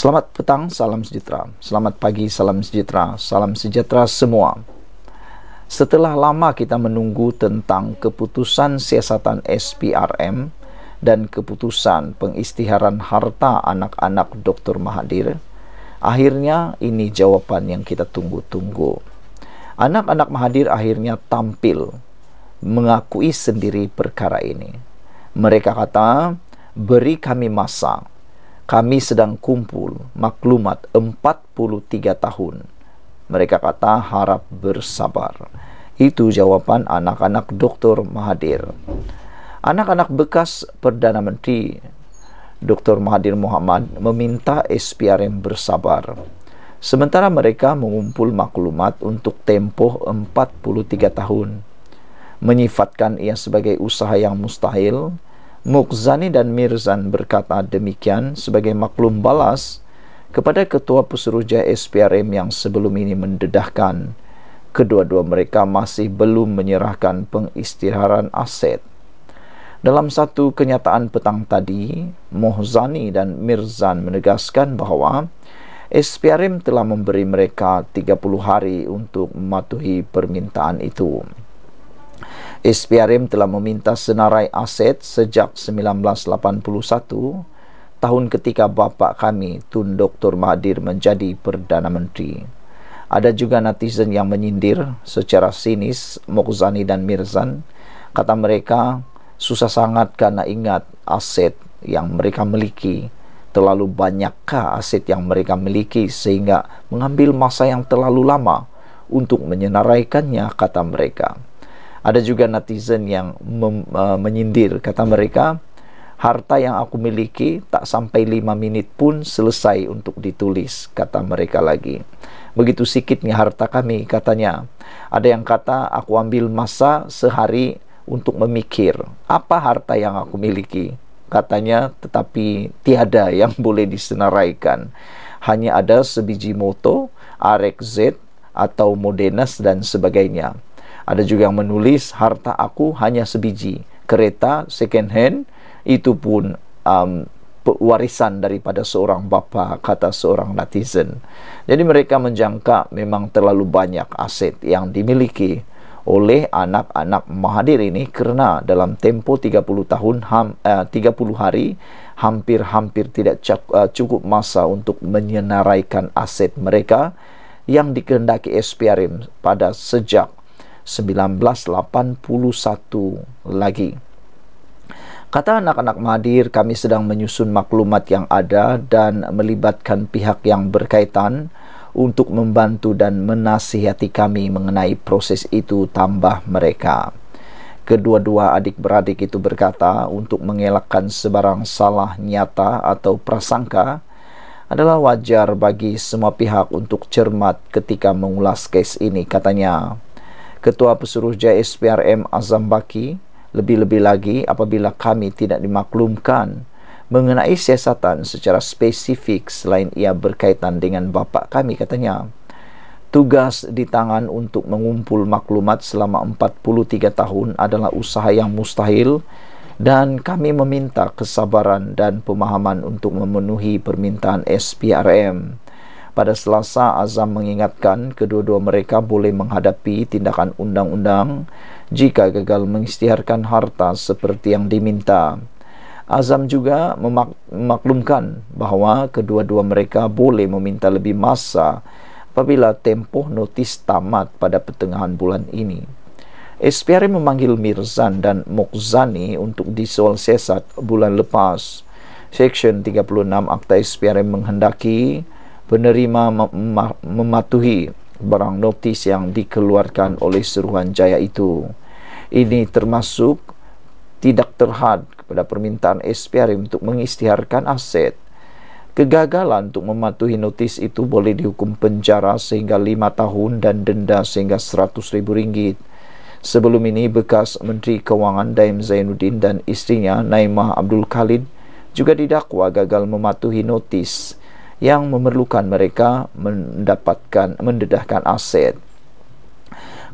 Selamat petang, salam sejahtera. Selamat pagi, salam sejahtera. Salam sejahtera semua. Setelah lama kita menunggu tentang keputusan siasatan SPRM dan keputusan pengistiharan harta anak-anak Dr. Mahathir, akhirnya ini jawapan yang kita tunggu-tunggu. Anak-anak Mahathir akhirnya tampil mengakui sendiri perkara ini. Mereka kata, beri kami masa kami sedang kumpul maklumat 43 tahun. Mereka kata harap bersabar. Itu jawaban anak-anak Dr. Mahathir. Anak-anak bekas Perdana Menteri Dr. Mahathir Mohamad meminta SPRM bersabar. Sementara mereka mengumpul maklumat untuk tempoh 43 tahun, menyifatkan ia sebagai usaha yang mustahil, Mukzani dan Mirzan berkata demikian sebagai maklum balas kepada Ketua Pusruja SPRM yang sebelum ini mendedahkan kedua-dua mereka masih belum menyerahkan pengistiharan aset. Dalam satu kenyataan petang tadi, Mohzani dan Mirzan menegaskan bahawa SPRM telah memberi mereka 30 hari untuk mematuhi permintaan itu. SPRM telah meminta senarai aset sejak 1981 tahun ketika bapa kami Tun Dr Mahathir menjadi Perdana Menteri. Ada juga netizen yang menyindir secara sinis Mokzani dan Mirzan. Kata mereka, susah sangat karena ingat aset yang mereka miliki. Terlalu banyakkah aset yang mereka miliki sehingga mengambil masa yang terlalu lama untuk menyenaraikannya, kata mereka. Ada juga netizen yang mem, uh, menyindir, kata mereka, harta yang aku miliki tak sampai lima menit pun selesai untuk ditulis, kata mereka lagi. Begitu sikitnya harta kami, katanya. Ada yang kata, aku ambil masa sehari untuk memikir, apa harta yang aku miliki, katanya, tetapi tiada yang boleh disenaraikan. Hanya ada sebiji moto, RXZ atau Modenas dan sebagainya. Ada juga yang menulis harta aku hanya sebiji kereta second hand itu pun um, warisan daripada seorang bapa kata seorang netizen. Jadi mereka menjangka memang terlalu banyak aset yang dimiliki oleh anak-anak mahadir ini kerana dalam tempo 30 tahun ham, eh, uh, 30 hari hampir-hampir tidak eh, cukup masa untuk menyenaraikan aset mereka yang dikehendaki SPRM pada sejak 1981 lagi. Kata anak-anak Mahadir, kami sedang menyusun maklumat yang ada dan melibatkan pihak yang berkaitan untuk membantu dan menasihati kami mengenai proses itu tambah mereka. Kedua-dua adik-beradik itu berkata untuk mengelakkan sebarang salah nyata atau prasangka adalah wajar bagi semua pihak untuk cermat ketika mengulas case ini, katanya. Ketua Pesuruh Jaya SPRM Azam Baki lebih-lebih lagi apabila kami tidak dimaklumkan mengenai siasatan secara spesifik selain ia berkaitan dengan bapa kami katanya tugas di tangan untuk mengumpul maklumat selama 43 tahun adalah usaha yang mustahil dan kami meminta kesabaran dan pemahaman untuk memenuhi permintaan SPRM pada Selasa, Azam mengingatkan kedua-dua mereka boleh menghadapi tindakan undang-undang jika gagal mengistiharkan harta seperti yang diminta. Azam juga memaklumkan bahawa kedua-dua mereka boleh meminta lebih masa apabila tempoh notis tamat pada pertengahan bulan ini. SPR memanggil Mirzan dan Mokzani untuk disol sesat bulan lepas. Seksyen 36 Akta SPR menghendaki penerima mematuhi barang notis yang dikeluarkan oleh Seruhanjaya itu. Ini termasuk tidak terhad kepada permintaan SPR untuk mengistiharkan aset. Kegagalan untuk mematuhi notis itu boleh dihukum penjara sehingga 5 tahun dan denda sehingga ribu ringgit. Sebelum ini, bekas Menteri Kewangan Daim Zainuddin dan istrinya Naimah Abdul Khalid juga didakwa gagal mematuhi notis yang memerlukan mereka mendapatkan mendedahkan aset.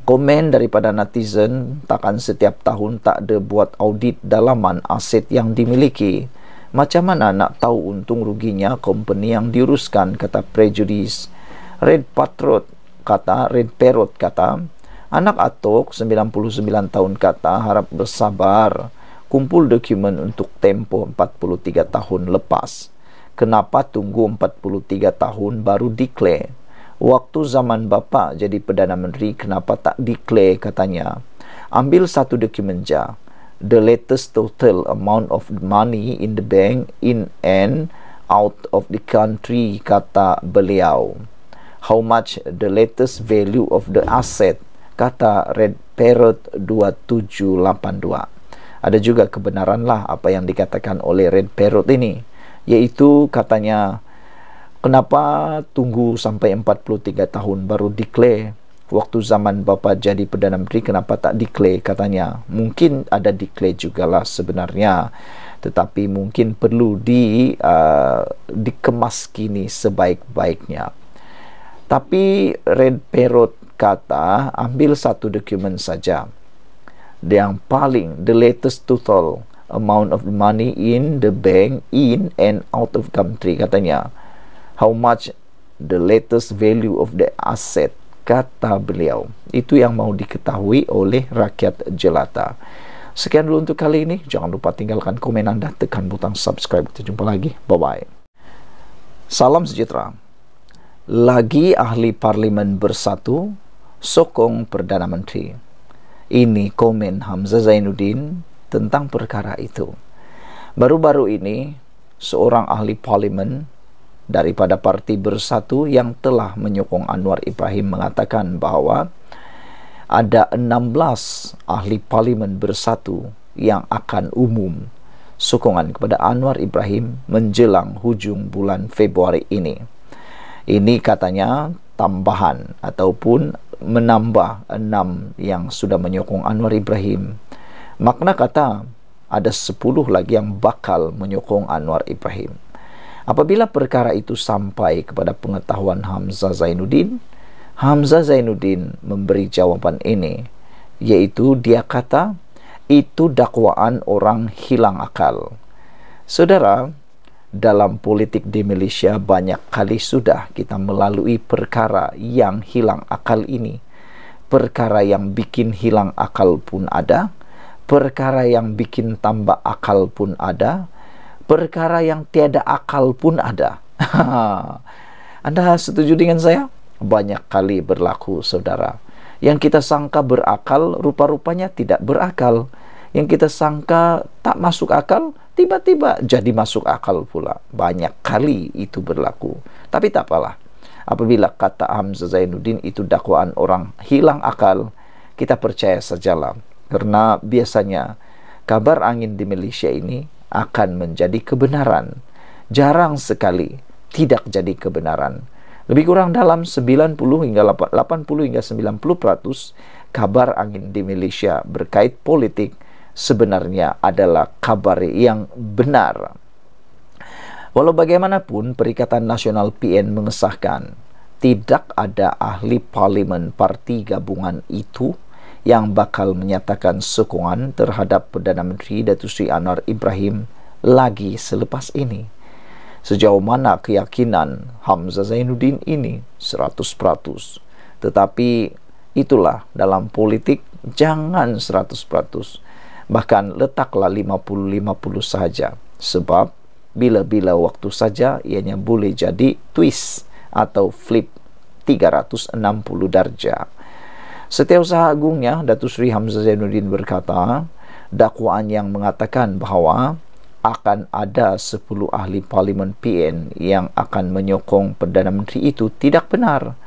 Komen daripada netizen takkan setiap tahun tak ada buat audit dalaman aset yang dimiliki. Macam mana nak tahu untung ruginya company yang diuruskan kata prejudis. Red Patrot kata, Red Perot kata, anak Atok 99 tahun kata harap bersabar kumpul dokumen untuk tempo 43 tahun lepas kenapa tunggu 43 tahun baru declare waktu zaman bapa jadi perdana menteri kenapa tak declare katanya ambil satu dokumen ja the latest total amount of money in the bank in and out of the country kata beliau how much the latest value of the asset kata red parrot 2782 ada juga kebenaranlah apa yang dikatakan oleh red parrot ini Yaitu katanya kenapa tunggu sampai 43 tahun baru declare waktu zaman bapa jadi perdana menteri kenapa tak declare katanya mungkin ada declare jugalah sebenarnya tetapi mungkin perlu di uh, dikemas kini sebaik-baiknya tapi red perot kata ambil satu dokumen saja yang paling the latest to amount of money in the bank in and out of country katanya how much the latest value of the asset kata beliau itu yang mau diketahui oleh rakyat jelata sekian dulu untuk kali ini jangan lupa tinggalkan komen anda tekan butang subscribe kita jumpa lagi bye bye salam sejahtera lagi ahli parlimen bersatu sokong Perdana Menteri ini komen Hamzah Zainuddin tentang perkara itu. Baru-baru ini, seorang ahli parlimen daripada Parti Bersatu yang telah menyokong Anwar Ibrahim mengatakan bahawa ada 16 ahli parlimen bersatu yang akan umum sokongan kepada Anwar Ibrahim menjelang hujung bulan Februari ini. Ini katanya tambahan ataupun menambah enam yang sudah menyokong Anwar Ibrahim Makna kata ada sepuluh lagi yang bakal menyokong Anwar Ibrahim. Apabila perkara itu sampai kepada pengetahuan Hamzah Zainuddin, Hamzah Zainuddin memberi jawapan ini, yaitu dia kata, itu dakwaan orang hilang akal. Saudara, dalam politik di Malaysia banyak kali sudah kita melalui perkara yang hilang akal ini. Perkara yang bikin hilang akal pun Ada. perkara yang bikin tambah akal pun ada, perkara yang tiada akal pun ada. Anda setuju dengan saya? Banyak kali berlaku, saudara. Yang kita sangka berakal, rupa-rupanya tidak berakal. Yang kita sangka tak masuk akal, tiba-tiba jadi masuk akal pula. Banyak kali itu berlaku. Tapi tak apalah. Apabila kata Hamzah Zainuddin itu dakwaan orang hilang akal, kita percaya sajalah karena biasanya kabar angin di Malaysia ini akan menjadi kebenaran. Jarang sekali tidak jadi kebenaran. Lebih kurang dalam 90 hingga 80 hingga 90 peratus kabar angin di Malaysia berkait politik sebenarnya adalah kabar yang benar. Walau bagaimanapun Perikatan Nasional PN mengesahkan tidak ada ahli parlemen parti gabungan itu yang bakal menyatakan sokongan terhadap Perdana Menteri Datuk Sri Anwar Ibrahim lagi selepas ini. Sejauh mana keyakinan Hamzah Zainuddin ini 100%. Tetapi itulah dalam politik jangan 100%. Bahkan letaklah 50-50 saja. Sebab bila-bila waktu saja ianya boleh jadi twist atau flip 360 darjah. Setiausaha agungnya Datu Sri Hamzah Zainuddin berkata dakwaan yang mengatakan bahawa akan ada 10 ahli parlimen PN yang akan menyokong Perdana Menteri itu tidak benar.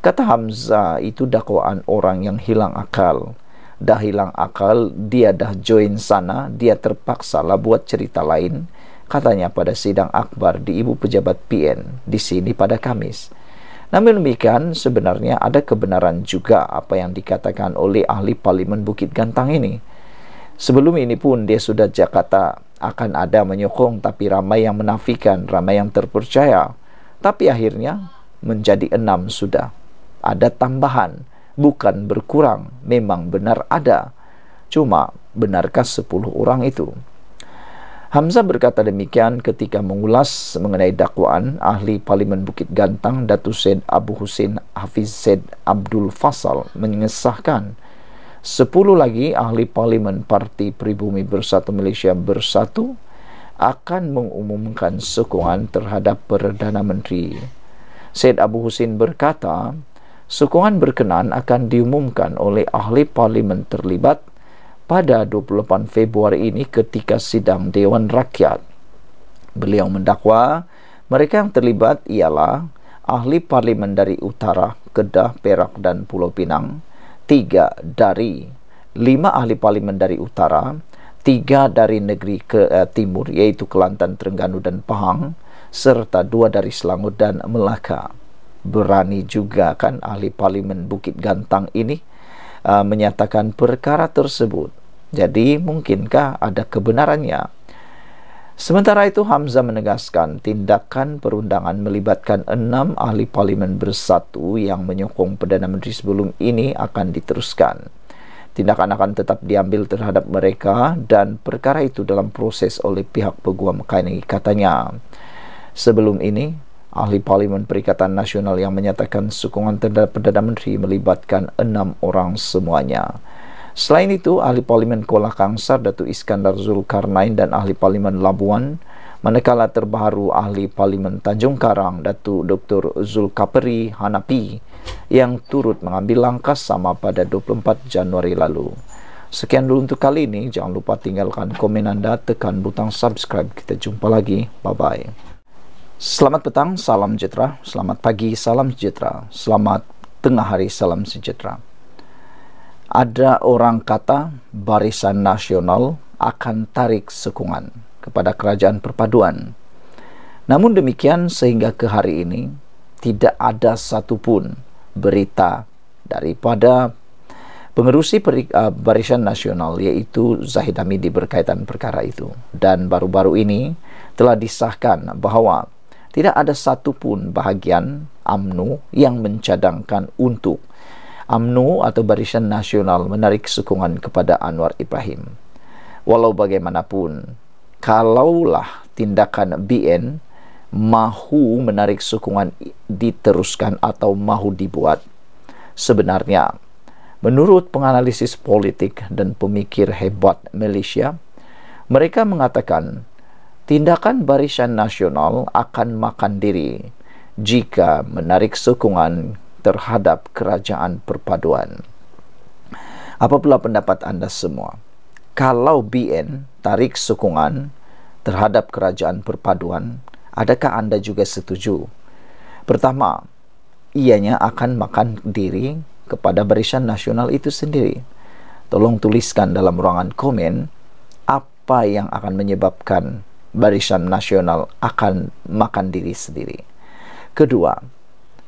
Kata Hamzah itu dakwaan orang yang hilang akal. Dah hilang akal, dia dah join sana, dia terpaksa lah buat cerita lain. Katanya pada sidang akbar di ibu pejabat PN di sini pada Kamis. Namun demikian sebenarnya ada kebenaran juga apa yang dikatakan oleh ahli parlimen Bukit Gantang ini. Sebelum ini pun dia sudah Jakarta akan ada menyokong tapi ramai yang menafikan, ramai yang terpercaya. Tapi akhirnya menjadi enam sudah. Ada tambahan, bukan berkurang, memang benar ada. Cuma benarkah sepuluh orang itu? Hamzah berkata demikian ketika mengulas mengenai dakwaan ahli Parlimen Bukit Gantang Datu Said Abu Hussein Hafiz Said Abdul Fasal mengesahkan sepuluh lagi ahli Parlimen Parti Pribumi Bersatu Malaysia Bersatu akan mengumumkan sokongan terhadap Perdana Menteri. Said Abu Hussein berkata, sokongan berkenaan akan diumumkan oleh ahli parlimen terlibat pada 28 Februari ini ketika sidang Dewan Rakyat. Beliau mendakwa mereka yang terlibat ialah ahli parlimen dari Utara, Kedah, Perak dan Pulau Pinang, tiga dari lima ahli parlimen dari Utara, tiga dari negeri ke eh, timur yaitu Kelantan, Terengganu dan Pahang, serta dua dari Selangor dan Melaka. Berani juga kan ahli parlimen Bukit Gantang ini uh, menyatakan perkara tersebut. Jadi, mungkinkah ada kebenarannya? Sementara itu Hamzah menegaskan tindakan perundangan melibatkan enam ahli parlemen bersatu yang menyokong Perdana Menteri sebelum ini akan diteruskan. Tindakan akan tetap diambil terhadap mereka dan perkara itu dalam proses oleh pihak peguam Kainai katanya. Sebelum ini, Ahli Parlimen Perikatan Nasional yang menyatakan sokongan terhadap Perdana Menteri melibatkan enam orang semuanya. Selain itu, Ahli Parlimen Kuala Kangsar Datu Iskandar Zulkarnain dan Ahli Parlimen Labuan manakala terbaru Ahli Parlimen Tanjung Karang Datu Dr. Zulkapri Hanapi yang turut mengambil langkah sama pada 24 Januari lalu. Sekian dulu untuk kali ini. Jangan lupa tinggalkan komen anda, tekan butang subscribe. Kita jumpa lagi. Bye-bye. Selamat petang, salam sejahtera. Selamat pagi, salam sejahtera. Selamat tengah hari, salam sejahtera. Ada orang kata barisan nasional akan tarik sokongan kepada kerajaan perpaduan. Namun demikian sehingga ke hari ini tidak ada satu pun berita daripada pengerusi uh, barisan nasional iaitu Zahid Hamidi berkaitan perkara itu. Dan baru-baru ini telah disahkan bahawa tidak ada satu pun bahagian AMNU yang mencadangkan untuk AMNU atau Barisan Nasional menarik sokongan kepada Anwar Ibrahim. Walau bagaimanapun, kalaulah tindakan BN mahu menarik sokongan diteruskan atau mahu dibuat, sebenarnya menurut penganalisis politik dan pemikir hebat Malaysia, mereka mengatakan tindakan barisan nasional akan makan diri jika menarik sokongan terhadap kerajaan perpaduan. Apa pula pendapat anda semua? Kalau BN tarik sokongan terhadap kerajaan perpaduan, adakah anda juga setuju? Pertama, ianya akan makan diri kepada barisan nasional itu sendiri. Tolong tuliskan dalam ruangan komen apa yang akan menyebabkan barisan nasional akan makan diri sendiri. Kedua,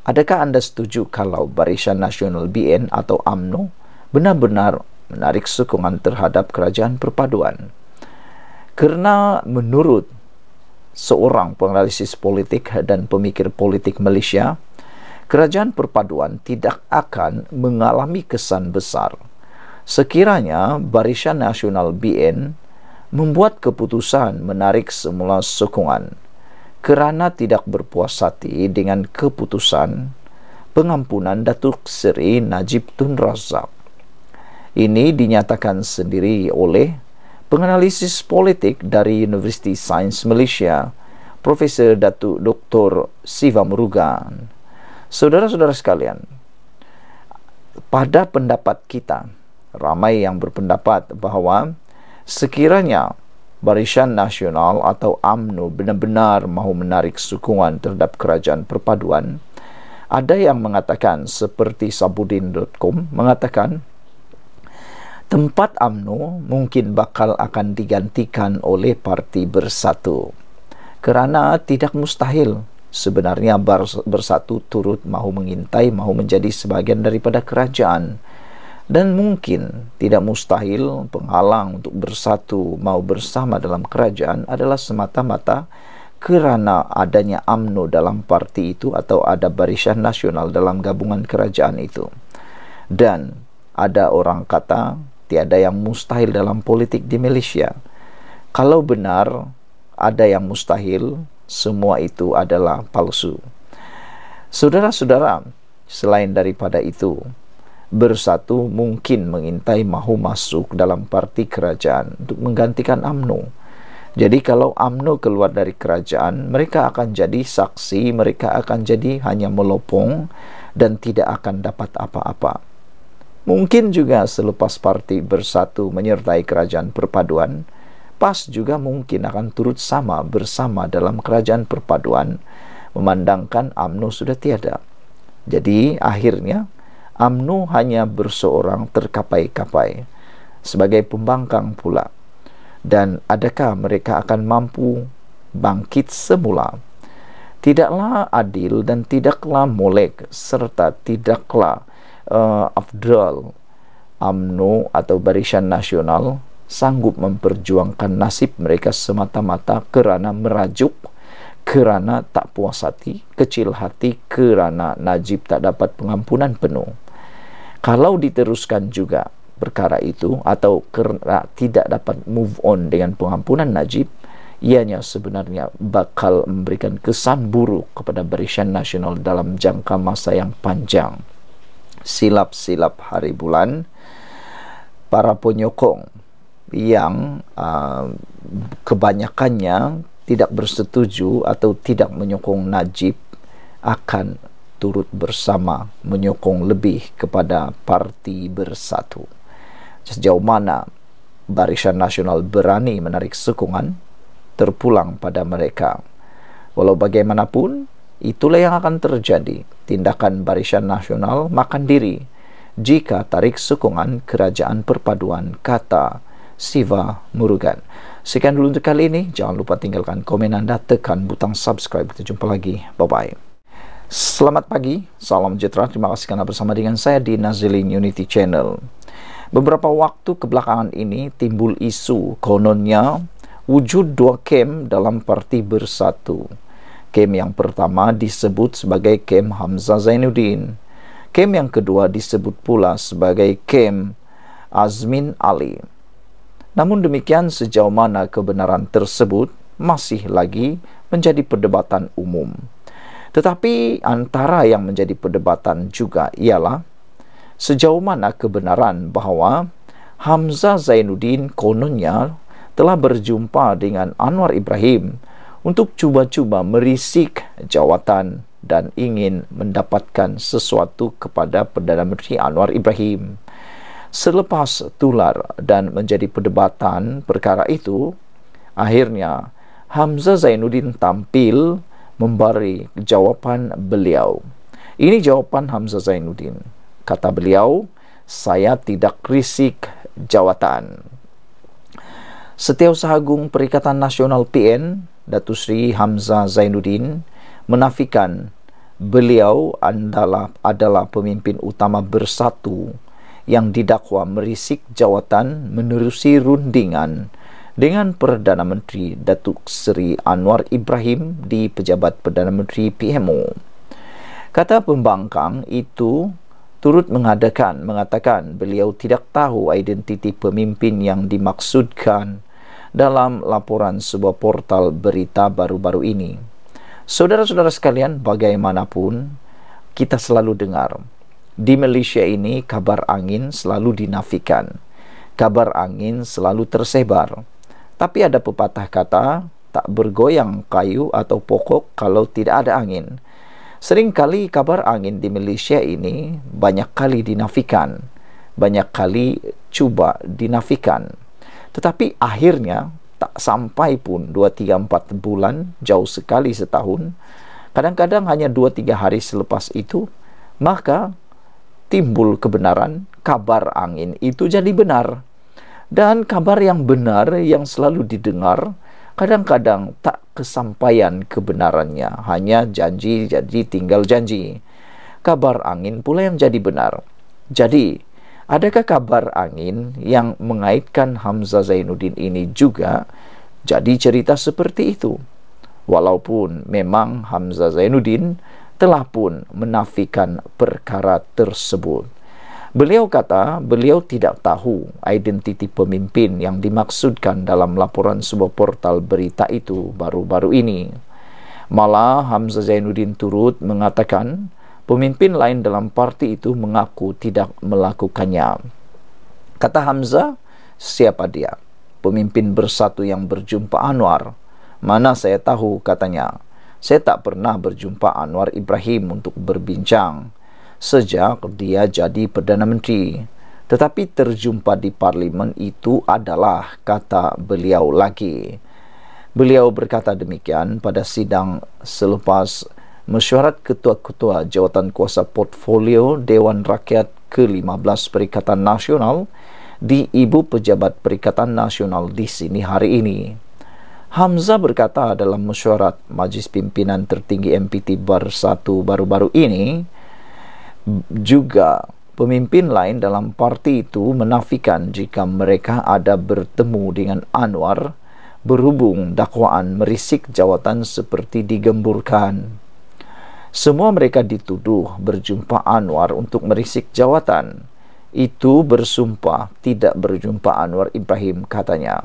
adakah anda setuju kalau barisan nasional BN atau AMNO benar-benar menarik sokongan terhadap kerajaan perpaduan? Kerana menurut seorang penganalisis politik dan pemikir politik Malaysia, kerajaan perpaduan tidak akan mengalami kesan besar sekiranya barisan nasional BN membuat keputusan menarik semula sokongan kerana tidak berpuas hati dengan keputusan pengampunan Datuk Seri Najib Tun Razak. Ini dinyatakan sendiri oleh penganalisis politik dari Universiti Sains Malaysia, Profesor Datuk Dr. Siva Murugan. Saudara-saudara sekalian, pada pendapat kita, ramai yang berpendapat bahawa sekiranya Barisan Nasional atau UMNO benar-benar mahu menarik sokongan terhadap kerajaan perpaduan, ada yang mengatakan seperti sabudin.com mengatakan tempat UMNO mungkin bakal akan digantikan oleh Parti Bersatu. Kerana tidak mustahil sebenarnya Bersatu turut mahu mengintai, mahu menjadi sebahagian daripada kerajaan. dan mungkin tidak mustahil penghalang untuk bersatu mau bersama dalam kerajaan adalah semata-mata kerana adanya AMNO dalam parti itu atau ada barisan nasional dalam gabungan kerajaan itu. Dan ada orang kata tiada yang mustahil dalam politik di Malaysia. Kalau benar ada yang mustahil, semua itu adalah palsu. Saudara-saudara, selain daripada itu, bersatu mungkin mengintai mahu masuk dalam parti kerajaan untuk menggantikan Amnu. Jadi kalau Amnu keluar dari kerajaan, mereka akan jadi saksi, mereka akan jadi hanya melopong dan tidak akan dapat apa-apa. Mungkin juga selepas parti bersatu menyertai kerajaan perpaduan, PAS juga mungkin akan turut sama bersama dalam kerajaan perpaduan memandangkan Amnu sudah tiada. Jadi akhirnya Amnu hanya berseorang terkapai-kapai sebagai pembangkang pula. Dan adakah mereka akan mampu bangkit semula? Tidaklah adil dan tidaklah molek serta tidaklah uh, Afdal Amnu atau Barisan Nasional sanggup memperjuangkan nasib mereka semata-mata kerana merajuk kerana tak puas hati, kecil hati, kerana Najib tak dapat pengampunan penuh kalau diteruskan juga perkara itu atau kerana tidak dapat move on dengan pengampunan Najib ianya sebenarnya bakal memberikan kesan buruk kepada barisan nasional dalam jangka masa yang panjang silap-silap hari bulan para penyokong yang uh, kebanyakannya tidak bersetuju atau tidak menyokong Najib akan turut bersama menyokong lebih kepada parti bersatu sejauh mana barisan nasional berani menarik sokongan terpulang pada mereka walau bagaimanapun itulah yang akan terjadi tindakan barisan nasional makan diri jika tarik sokongan kerajaan perpaduan kata Siva Murugan sekian dulu untuk kali ini jangan lupa tinggalkan komen anda tekan butang subscribe kita jumpa lagi bye bye Selamat pagi, salam sejahtera. Terima kasih karena bersama dengan saya di Nazilin Unity Channel. Beberapa waktu kebelakangan ini timbul isu kononnya wujud dua kem dalam parti bersatu. Kem yang pertama disebut sebagai kem Hamzah Zainuddin. Kem yang kedua disebut pula sebagai kem Azmin Ali. Namun demikian sejauh mana kebenaran tersebut masih lagi menjadi perdebatan umum. Tetapi antara yang menjadi perdebatan juga ialah sejauh mana kebenaran bahawa Hamzah Zainuddin kononnya telah berjumpa dengan Anwar Ibrahim untuk cuba-cuba merisik jawatan dan ingin mendapatkan sesuatu kepada Perdana Menteri Anwar Ibrahim. Selepas tular dan menjadi perdebatan perkara itu, akhirnya Hamzah Zainuddin tampil memberi jawapan beliau. Ini jawapan Hamzah Zainuddin. Kata beliau, saya tidak risik jawatan. Setiausaha Agung Perikatan Nasional PN, Datu Sri Hamzah Zainuddin, menafikan beliau adalah, adalah pemimpin utama bersatu yang didakwa merisik jawatan menerusi rundingan dengan Perdana Menteri Datuk Seri Anwar Ibrahim di Pejabat Perdana Menteri PMO. Kata pembangkang itu turut mengadakan mengatakan beliau tidak tahu identiti pemimpin yang dimaksudkan dalam laporan sebuah portal berita baru-baru ini. Saudara-saudara sekalian, bagaimanapun kita selalu dengar di Malaysia ini kabar angin selalu dinafikan. Kabar angin selalu tersebar. Tapi ada pepatah kata, tak bergoyang kayu atau pokok kalau tidak ada angin. Seringkali kabar angin di Malaysia ini banyak kali dinafikan, banyak kali coba dinafikan. Tetapi akhirnya tak sampai pun 2 3 4 bulan, jauh sekali setahun. Kadang-kadang hanya 2 3 hari selepas itu maka timbul kebenaran, kabar angin itu jadi benar. dan kabar yang benar yang selalu didengar kadang-kadang tak kesampaian kebenarannya hanya janji jadi tinggal janji kabar angin pula yang jadi benar jadi adakah kabar angin yang mengaitkan Hamzah Zainuddin ini juga jadi cerita seperti itu walaupun memang Hamzah Zainuddin telah pun menafikan perkara tersebut Beliau kata beliau tidak tahu identiti pemimpin yang dimaksudkan dalam laporan sebuah portal berita itu baru-baru ini. Malah Hamzah Zainuddin turut mengatakan pemimpin lain dalam parti itu mengaku tidak melakukannya. Kata Hamzah, siapa dia? Pemimpin bersatu yang berjumpa Anwar. Mana saya tahu katanya. Saya tak pernah berjumpa Anwar Ibrahim untuk berbincang sejak dia jadi Perdana Menteri. Tetapi terjumpa di parlimen itu adalah kata beliau lagi. Beliau berkata demikian pada sidang selepas mesyuarat ketua-ketua jawatan kuasa portfolio Dewan Rakyat ke-15 Perikatan Nasional di Ibu Pejabat Perikatan Nasional di sini hari ini. Hamzah berkata dalam mesyuarat Majlis Pimpinan Tertinggi MPT Bar Bersatu baru-baru ini, juga pemimpin lain dalam parti itu menafikan jika mereka ada bertemu dengan Anwar berhubung dakwaan merisik jawatan seperti digemburkan. Semua mereka dituduh berjumpa Anwar untuk merisik jawatan. Itu bersumpah tidak berjumpa Anwar Ibrahim katanya.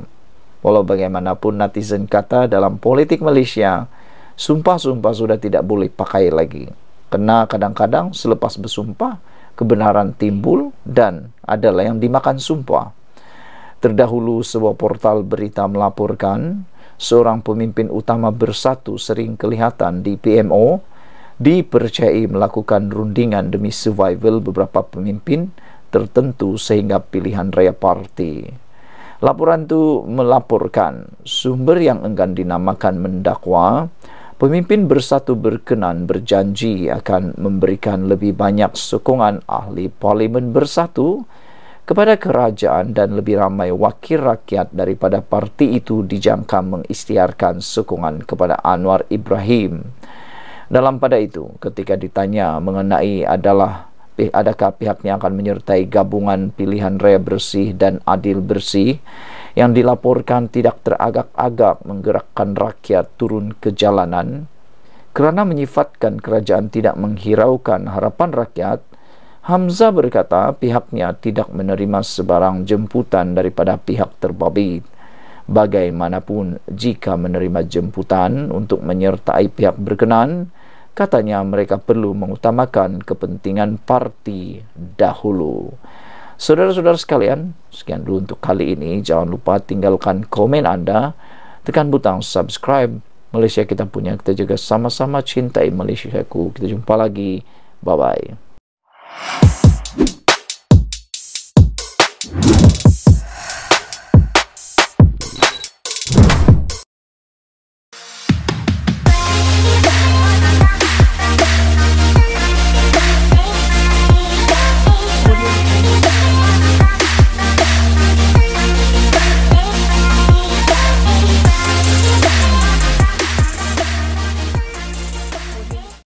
Walau bagaimanapun netizen kata dalam politik Malaysia, sumpah-sumpah sudah tidak boleh pakai lagi. Kena kadang-kadang selepas bersumpah kebenaran timbul dan adalah yang dimakan sumpah. Terdahulu sebuah portal berita melaporkan seorang pemimpin utama bersatu sering kelihatan di PMO dipercayai melakukan rundingan demi survival beberapa pemimpin tertentu sehingga pilihan raya parti. Laporan itu melaporkan sumber yang enggan dinamakan mendakwa Pemimpin bersatu berkenan berjanji akan memberikan lebih banyak sokongan ahli parlimen bersatu kepada kerajaan dan lebih ramai wakil rakyat daripada parti itu dijangka mengisytiharkan sokongan kepada Anwar Ibrahim. Dalam pada itu, ketika ditanya mengenai adalah adakah pihaknya akan menyertai gabungan pilihan raya bersih dan adil bersih, yang dilaporkan tidak teragak-agak menggerakkan rakyat turun ke jalanan kerana menyifatkan kerajaan tidak menghiraukan harapan rakyat Hamzah berkata pihaknya tidak menerima sebarang jemputan daripada pihak terbabit bagaimanapun jika menerima jemputan untuk menyertai pihak berkenan katanya mereka perlu mengutamakan kepentingan parti dahulu Saudara-saudara sekalian, sekian dulu untuk kali ini. Jangan lupa tinggalkan komen Anda, tekan butang subscribe Malaysia kita punya. Kita juga sama-sama cintai Malaysia ku. Kita jumpa lagi. Bye-bye.